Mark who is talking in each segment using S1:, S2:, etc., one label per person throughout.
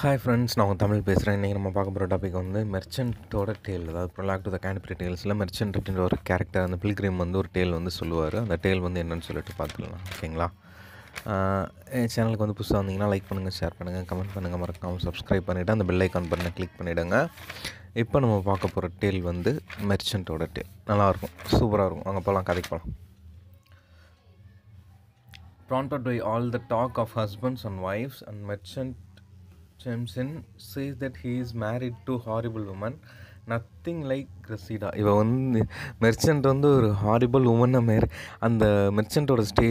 S1: Hi friends நான் உங்கள் தமிழ் பேசுகிறேன் இன்றைக்கி நம்ம பார்க்க போகிற டாபிக் வந்து மெர்ச்சன்ட்டோட டேல் அதாவது ப்ரொலாக் டு த கேன்பிரி டேல்ஸில் மெர்ச்சன்ட் அப்படின்ற ஒரு கேரக்டர் அந்த பில்கிரிம் வந்து ஒரு டேல் வந்து சொல்லுவார் அந்த டேல் வந்து என்னன்னு சொல்லிட்டு பார்த்துக்கலாம் ஓகேங்களா என் சேனலுக்கு வந்து புதுசாக வந்தீங்கன்னா லைக் பண்ணுங்கள் ஷேர் பண்ணுங்கள் கமெண்ட் பண்ணுங்கள் மறக்காமல் சப்ஸ்கிரைப் பண்ணிவிட்டு அந்த பெல் ஐக்கான் பண்ண கிளிக் பண்ணிவிடுங்க இப்போ நம்ம பார்க்க போகிற டேல் வந்து மெர்ச்சன்ட்டோட டேல் நல்லாயிருக்கும் சூப்பராக இருக்கும் அங்கே போகலாம் கதைக்கு போகலாம் prompted by all the talk of husbands and wives and merchant ஜெம்சன் says that he is married to horrible woman nothing like கிறிஸ்டா இவ வந்து மெர்ச்சன்ட் வந்து ஒரு ஹாரிபிள் உமனை மேரி அந்த மெர்ச்சன்ட்டோட ஸ்டே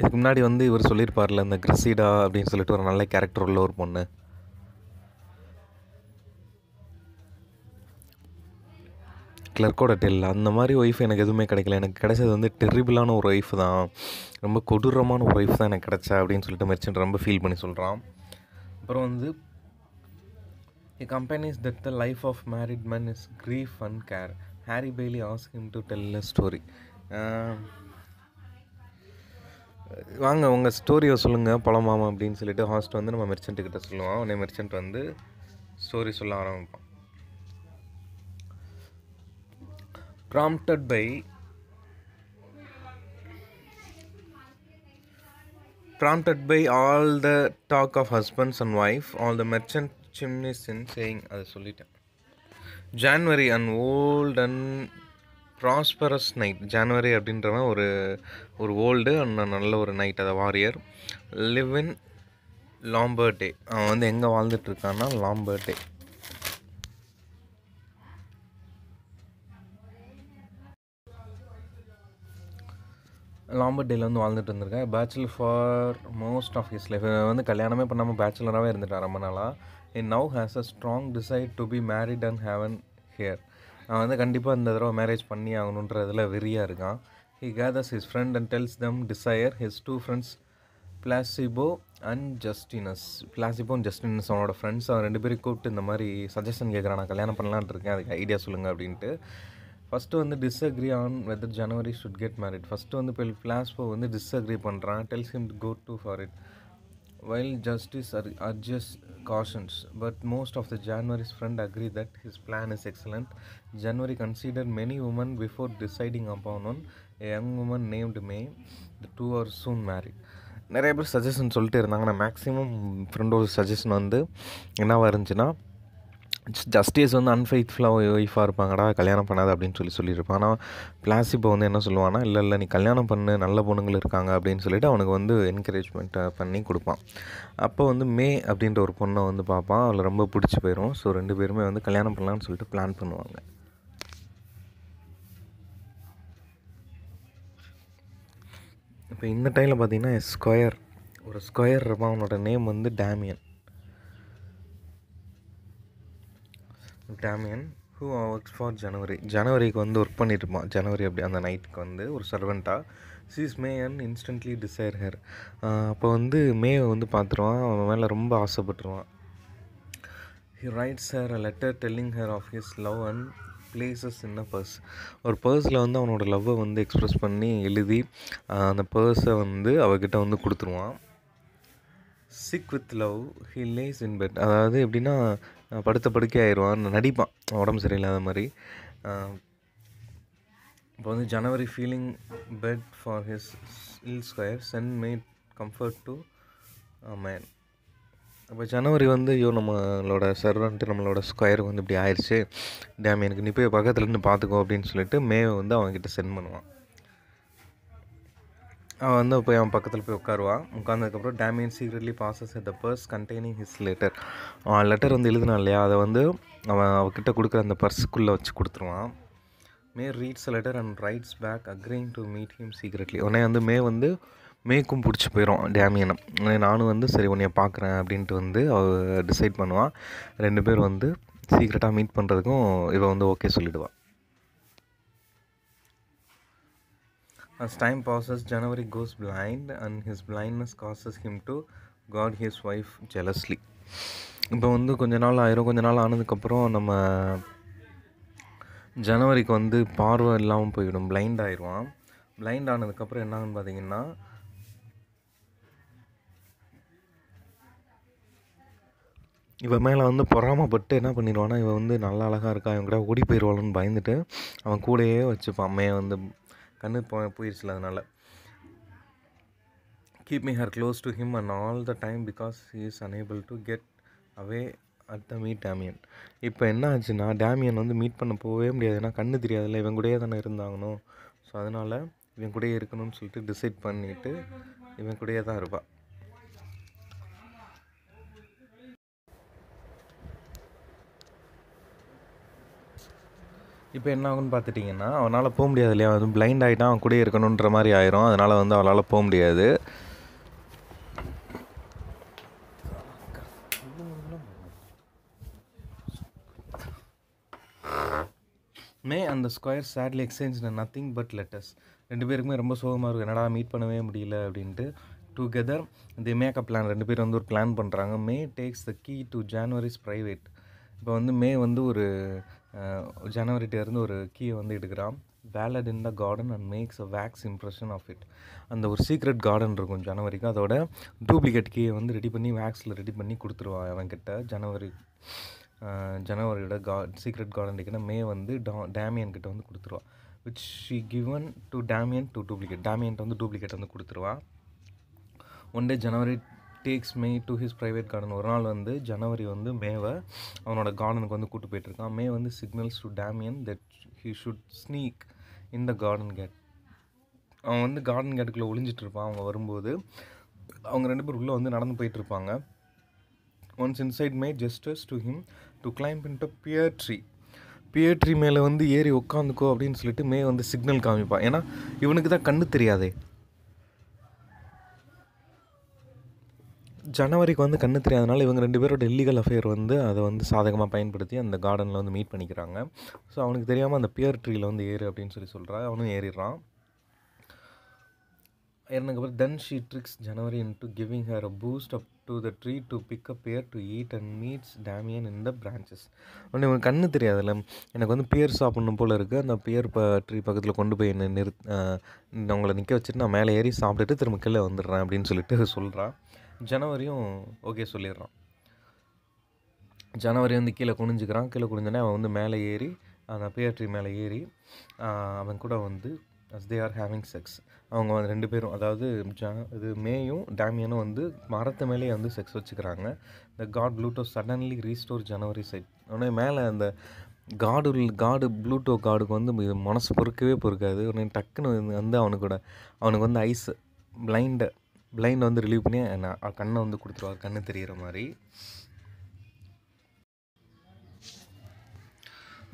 S1: இதுக்கு முன்னாடி வந்து இவர் சொல்லியிருப்பார்ல அந்த கிறிஸ்டா அப்படின்னு சொல்லிட்டு ஒரு நல்ல கேரக்டர் உள்ள ஒரு பொண்ணு கிளர்க்கோட டெல் அந்த மாதிரி ஒய்ஃப் எனக்கு எதுவுமே கிடைக்கல எனக்கு கிடைச்சது வந்து டெரிபிளான ஒரு ஒய்ஃப் தான் ரொம்ப கொடூரமான ஒரு ஒய்ஃப் தான் எனக்கு கிடச்சா அப்படின்னு சொல்லிட்டு மெர்ச்சன்ட் ரொம்ப ஃபீல் பண்ணி சொல்கிறான் அப்புறம் வந்து இ கம்பெனிஸ் that the life of married man is grief and care Harry Bailey asked to tell tell story um, வாங்க உங்கள் ஸ்டோரியை சொல்லுங்கள் பழமாமா அப்படின்னு சொல்லிட்டு ஹாஸ்ட் வந்து நம்ம மெர்ச்சன்ட் கிட்ட சொல்லுவோம் உடனே மெர்ச்சன்ட் வந்து ஸ்டோரி சொல்ல ஆரம்பிப்பான் prompted by prompted by all the talk of husbands and wife all the merchant சிம்னிஸ் இன் சேயிங் அதை சொல்லிட்டேன் January and old and prosperous knight January அப்படின்றவன் ஒரு ஒரு ஓல்டு அண்ட் நல்ல ஒரு நைட் அதை வாரியர் லிவ் இன் லாம்பர்டே அவன் வந்து எங்கே வாழ்ந்துட்டுருக்கான்னா லாம்பர்டே லாம்பர்ட் டேல வந்து வாழ்ந்துட்டு இருந்திருக்கேன் bachelor for most of his life வந்து கல்யாணமே பண்ணாமல் பேச்சுலராகவே இருந்துட்டேன் ரொம்ப நாளாக என் now has a strong desire to be married and have an heir அவன் வந்து கண்டிப்பாக இந்த தடவை மேரேஜ் பண்ணி ஆகணுன்றதில் வெறியாக இருக்கான் he gathers his friend and tells them desire his two friends Placebo and Justinus Placebo and Justinus அவனோட ஃப்ரெண்ட்ஸ் அவன் ரெண்டு பேரும் கூப்பிட்டு இந்த மாதிரி சஜஷன் கேட்குறான் நான் கல்யாணம் பண்ணலான் இருக்கேன் அதுக்கு ஐடியா சொல்லுங்கள் அப்படின்ட்டு ஃபஸ்ட்டு வந்து disagree on whether January should get married first வந்து இப்போ பிளாஸ்போ வந்து டிஸ்அக்ரி பண்ணுறான் tells him go to for it while Justinus அர் அட்ஜஸ்ட் cautions but most of the January's friend agree that his plan is excellent January consider many women before deciding upon one young woman named May the two are soon married நிறைய பேர் suggestion சொல்லிட்டு இருந்தாங்க நான் maximum ஃப்ரெண்டோட suggestion வந்து என்னவாக இருந்துச்சுன்னா justice வந்து அன்ஃபைத்ஃபுல்லாக ஒய்ஃபாக இருப்பாங்கடா கல்யாணம் பண்ணாது அப்படின்னு சொல்லி சொல்லியிருப்பான் ஆனால் பிளாசிபோ வந்து என்ன சொல்லுவான்னா இல்லை இல்லை நீ கல்யாணம் பண்ணு நல்ல பொண்ணுங்கள் இருக்காங்க அப்படின்னு சொல்லிட்டு அவனுக்கு வந்து என்கரேஜ்மெண்ட்டை பண்ணி கொடுப்பான் அப்போ வந்து மே அப்படின்ற ஒரு பொண்ணை வந்து பார்ப்பான் அவளை ரொம்ப பிடிச்சி போயிடும் ஸோ ரெண்டு பேருமே வந்து கல்யாணம் பண்ணலான்னு சொல்லிட்டு பிளான் பண்ணுவாங்க இப்போ இந்த டைமில் பார்த்தீங்கன்னா ஸ்கொயர் ஒரு ஸ்கொயர் இருப்பான் அவனோட நேம் வந்து Damian Damian who works for January ஜனவரிக்கு வந்து ஒர்க் பண்ணிட்டு இருப்பான் ஜனவரி அப்படி அந்த நைட்டுக்கு வந்து ஒரு சர்வெண்ட்டாக sees May and instantly desire her அப்போ வந்து மேவை வந்து பார்த்துருவான் அவன் மேலே ரொம்ப ஆசைப்பட்டுருவான் ஹி ரைட்ஸ் சார் a letter telling her of his love and places in a purse ஒரு பர்ஸில் வந்து அவனோட லவ்வை வந்து எக்ஸ்ப்ரெஸ் பண்ணி எழுதி அந்த பர்ஸை வந்து அவகிட்ட வந்து கொடுத்துருவான் sick with love he lies in bed அதாவது எப்படின்னா படுத்த படுக்கை ஆயிடுவான் நடிப்பான் உடம்பு சரியில்லாத மாதிரி இப்போ வந்து January feeling bad for his ill squire சென் மேட் கம்ஃபர்ட் டு மேன் அப்போ ஜனவரி வந்து ஐயோ நம்மளோட சர்வன்ட்டு நம்மளோட ஸ்கொயர் வந்து இப்படி ஆயிடுச்சு டேம் எனக்கு நீ போய் பக்கத்துலேருந்து பார்த்துக்கோ அப்படின்னு சொல்லிட்டு மே வந்து அவங்கக்கிட்ட சென்ட் பண்ணுவான் அவன் வந்து போய் அவன் பக்கத்தில் போய் உட்காருவான் உட்காந்ததுக்கப்புறம் Damian secretly passes the purse containing his letter அவன் லெட்டர் வந்து எழுதினான் இல்லையா அதை வந்து அவன் அவகிட்ட கொடுக்குற அந்த பர்ஸுக்குள்ளே வச்சு கொடுத்துருவான் May reads letter and writes back agreeing to meet him secretly உடனே வந்து மே வந்து மேக்கும் பிடிச்சி போயிடும் உடனே நானும் வந்து சரி உன்னைய பார்க்குறேன் அப்படின்ட்டு வந்து அவ டிசைட் பண்ணுவான் ரெண்டு பேர் வந்து சீக்ரெட்டாக மீட் பண்ணுறதுக்கும் இவன் வந்து ஓகே சொல்லிவிடுவான் As time passes, January goes blind, and his blindness causes him to guard his wife jealously. இப்போ வந்து கொஞ்ச நாள் ஆயிரும் கொஞ்ச நாள் ஆனதுக்கப்புறம் நம்ம ஜனவரிக்கு வந்து பார்வை இல்லாமல் போயிடும் பிளைண்ட் ஆயிடுவான் பிளைண்ட் ஆனதுக்கப்புறம் என்னான்னு பார்த்தீங்கன்னா இவன் மேலே வந்து பொறாமப்பட்டு என்ன பண்ணிடுவான்னா இவன் வந்து நல்லா அழகாக இருக்கா இவன் கூட ஓடி போயிடுவாளன்னு பயந்துட்டு அவன் கூடையே வச்சுப்பான் மே வந்து கண்ணு போ போயிடுச்சுல அதனால் keep me her close to him and all the time because he is unable to get away at the meet Damian இப்போ என்ன ஆச்சுன்னா டேமியன் வந்து மீட் பண்ண போகவே முடியாது ஏன்னா கண்ணு தெரியாதுல்ல இவன் கூடயே தானே இருந்தாங்கணும் ஸோ அதனால் இவன் கூடயே இருக்கணும்னு சொல்லிட்டு டிசைட் பண்ணிவிட்டு இவன் கூடயே தான் இருப்பாள் இப்போ என்ன ஆகும்னு பார்த்துட்டிங்கன்னா அவனால் போக முடியாது இல்லையா அவன் பிளைண்ட் ஆகிட்டா அவன் கூட இருக்கணுன்ற மாதிரி ஆயிரும் அதனால் வந்து அவளால் போக முடியாது மே அந்த squire sadly exchange nothing but letters ரெண்டு பேருக்குமே ரொம்ப சோகமாக இருக்கும் என்னடா மீட் பண்ணவே முடியல அப்படின்ட்டு டுகெதர் தி மேக்கப் பிளான் ரெண்டு பேரும் வந்து ஒரு பிளான் பண்ணுறாங்க May takes the key to January's private இப்போ வந்து மே வந்து ஒரு ஜனவரிட்டேருந்து ஒரு கீயை வந்து எடுக்கிறான் wallet in the garden and makes a wax impression of it அந்த ஒரு சீக்ரெட் கார்டன் இருக்கும் ஜனவரிக்கு அதோட டூப்ளிகேட் கீயை வந்து ரெடி பண்ணி வேக்ஸில் ரெடி பண்ணி கொடுத்துருவான் அவன்கிட்ட ஜனவரி ஜனவரியோட கா சீக்ரெட் கார்டன் கிட்ட மே வந்து டா டேமியன் கிட்ட வந்து கொடுத்துருவான் which she given to Damian to duplicate டேமியன்ட்ட வந்து டூப்ளிகேட் வந்து கொடுத்துருவான் one day January takes May to his private garden ஒரு நாள் வந்து ஜனவரி வந்து மேவை அவனோட கார்டனுக்கு வந்து கூட்டு போயிட்டுருக்கான் மே வந்து signals to Damian that he should sneak in the garden gate அவன் வந்து கார்டன் கேட்டுக்குள்ளே ஒளிஞ்சிட்ருப்பான் அவங்க வரும்போது அவங்க ரெண்டு பேர் உள்ளே வந்து நடந்து போயிட்டுருப்பாங்க once inside May gestures to him to climb into pear tree pear tree மேலே வந்து ஏறி உட்காந்துக்கோ அப்படின்னு சொல்லிட்டு மே வந்து சிக்னல் காமிப்பான் ஏன்னா இவனுக்கு தான் கண்ணு தெரியாதே ஜனவரிக்கு வந்து கண்ணு தெரியாதனால இவங்க ரெண்டு பேரோட இல்லீகல் அஃபேர் வந்து அதை வந்து சாதகமாக பயன்படுத்தி அந்த கார்டனில் வந்து மீட் பண்ணிக்கிறாங்க ஸோ அவனுக்கு தெரியாமல் அந்த பியர் ட்ரீயில் வந்து ஏறு அப்படின்னு சொல்லி சொல்கிறா அவனும் ஏறிடுறான் அப்புறம் then she tricks January into giving her a boost up to the tree to pick up pear to eat and meets Damian in the branches ஒன்று இவன் கண்ணு தெரியாதுல்ல எனக்கு வந்து பியர் சாப்பிட்ணும் போல் இருக்குது அந்த பியர் ப ட்ரீ பக்கத்தில் கொண்டு போய் நிறு அவங்கள நிற்க வச்சுட்டு நான் மேலே ஏறி சாப்பிட்டுட்டு திரும்ப கீழே வந்துடுறேன் அப்படின்னு சொல்லிட்டு சொல்கிறான் ஜனவரியும் ஓகே சொல்லிடுறான் ஜனவரி வந்து கீழே குனிஞ்சுக்கிறான் கீழே குனிஞ்சோடனே அவன் வந்து மேலே ஏறி அந்த பியர் மேலே ஏறி அவன் கூட வந்து as they are having sex அவங்க வந்து ரெண்டு பேரும் அதாவது ஜ இது மேயும் டேமியனும் வந்து மரத்து மேலேயே வந்து செக்ஸ் வச்சுக்கிறாங்க இந்த god Pluto suddenly restore January sight உடனே மேலே அந்த காடு காடு ப்ளூட்டோ காடுக்கு வந்து மனசு பொறுக்கவே பொறுக்காது உடனே டக்குன்னு வந்து அவனுக்கூட அவனுக்கு வந்து ஐஸ் பிளைண்டு பிளைண்டை வந்து ரிலீவ் பண்ணி நான் கண்ணை வந்து கொடுத்துருவார் கண்ணு தெரிகிற மாதிரி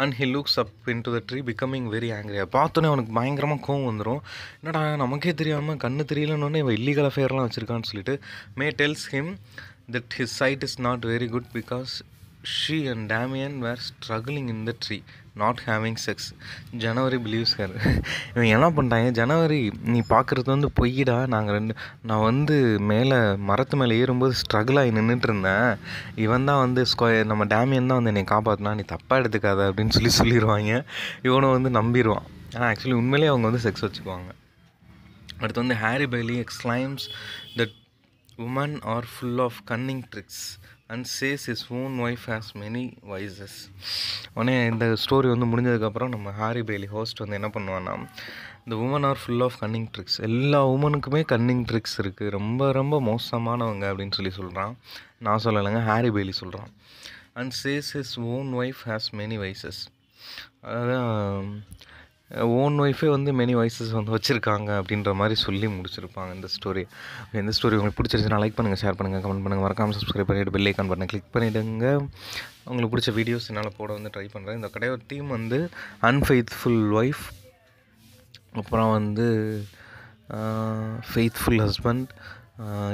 S1: and he looks up into the tree becoming very angry பார்த்தோன்னே அவனுக்கு பயங்கரமாக கோவம் வந்துடும் என்னடா நமக்கே தெரியாமல் கண்ணு தெரியலன்னு இவன் இல்லீகல் அஃபேர்லாம் வச்சுருக்கான்னு சொல்லிட்டு May tells him that his sight is not very good because she and Damian were struggling in the tree not having sex January believes her இவன் என்ன பண்ணிட்டாங்க ஜனவரி நீ பார்க்குறது வந்து பொய்யிடா நாங்கள் ரெண்டு நான் வந்து மேலே மரத்து மேலே ஏறும்போது ஸ்ட்ரகிள் ஆகி நின்றுட்டு இருந்தேன் இவன் தான் வந்து ஸ்கொயர் நம்ம டேமியன் தான் வந்து என்னை காப்பாற்றினா நீ தப்பாக எடுத்துக்காத அப்படின்னு சொல்லி சொல்லிடுவாங்க இவனை வந்து நம்பிடுவான் ஆனால் ஆக்சுவலி உண்மையிலே அவங்க வந்து செக்ஸ் வச்சுக்குவாங்க அடுத்து வந்து Harry Bailey exclaims that woman are full of cunning tricks and says is own wife has many vices உடனே இந்த ஸ்டோரி வந்து முடிஞ்சதுக்கப்புறம் நம்ம ஹாரி பெய்லி ஹோஸ்ட் வந்து என்ன பண்ணுவான்னா இந்த woman are full of cunning tricks எல்லா உமனுக்குமே கன்னிங் ட்ரிக்ஸ் இருக்குது ரொம்ப ரொம்ப மோசமானவங்க அப்படின்னு சொல்லி சொல்கிறான் நான் சொல்லலைங்க ஹாரி பெய்லி சொல்கிறான் and says is own wife has many vices அதான் ஓன் ஒய்ஃபே வந்து மெனி வாய்ஸஸ் வந்து வச்சுருக்காங்க அப்படின்ற மாதிரி சொல்லி முடிச்சிருப்பாங்க இந்த ஸ்டோரி இந்த ஸ்டோரி உங்களுக்கு பிடிச்சிருச்சுன்னா லைக் பண்ணுங்கள் ஷேர் பண்ணுங்கள் கமெண்ட் பண்ணுங்கள் மறக்காமல் சப்ஸ்கிரைப் பண்ணிவிட்டு பெல் ஐக்கான் பண்ணுங்கள் கிளிக் பண்ணிவிடுங்க உங்களுக்கு பிடிச்ச வீடியோஸ் என்னால் போட வந்து ட்ரை பண்ணுறேன் இந்த கடையோட தீம் வந்து அன்ஃபெய்த்ஃபுல் ஒய்ஃப் அப்புறம் வந்து ஃபெய்த்ஃபுல் ஹஸ்பண்ட்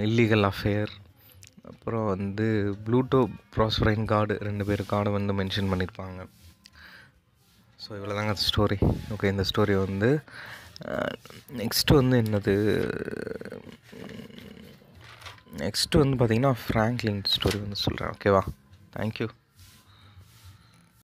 S1: இல்லீகல் அஃபேர் அப்புறம் வந்து ப்ளூடோ ப்ராஸ்பரைன் கார்டு ரெண்டு பேர் கார்டு வந்து மென்ஷன் பண்ணியிருப்பாங்க ஸோ இவ்வளோ தாங்க அந்த ஸ்டோரி ஓகே இந்த ஸ்டோரி வந்து நெக்ஸ்ட்டு வந்து என்னது நெக்ஸ்ட்டு வந்து பார்த்திங்கன்னா ஃப்ராங்க்லின் ஸ்டோரி வந்து சொல்கிறேன் ஓகேவா தேங்க்யூ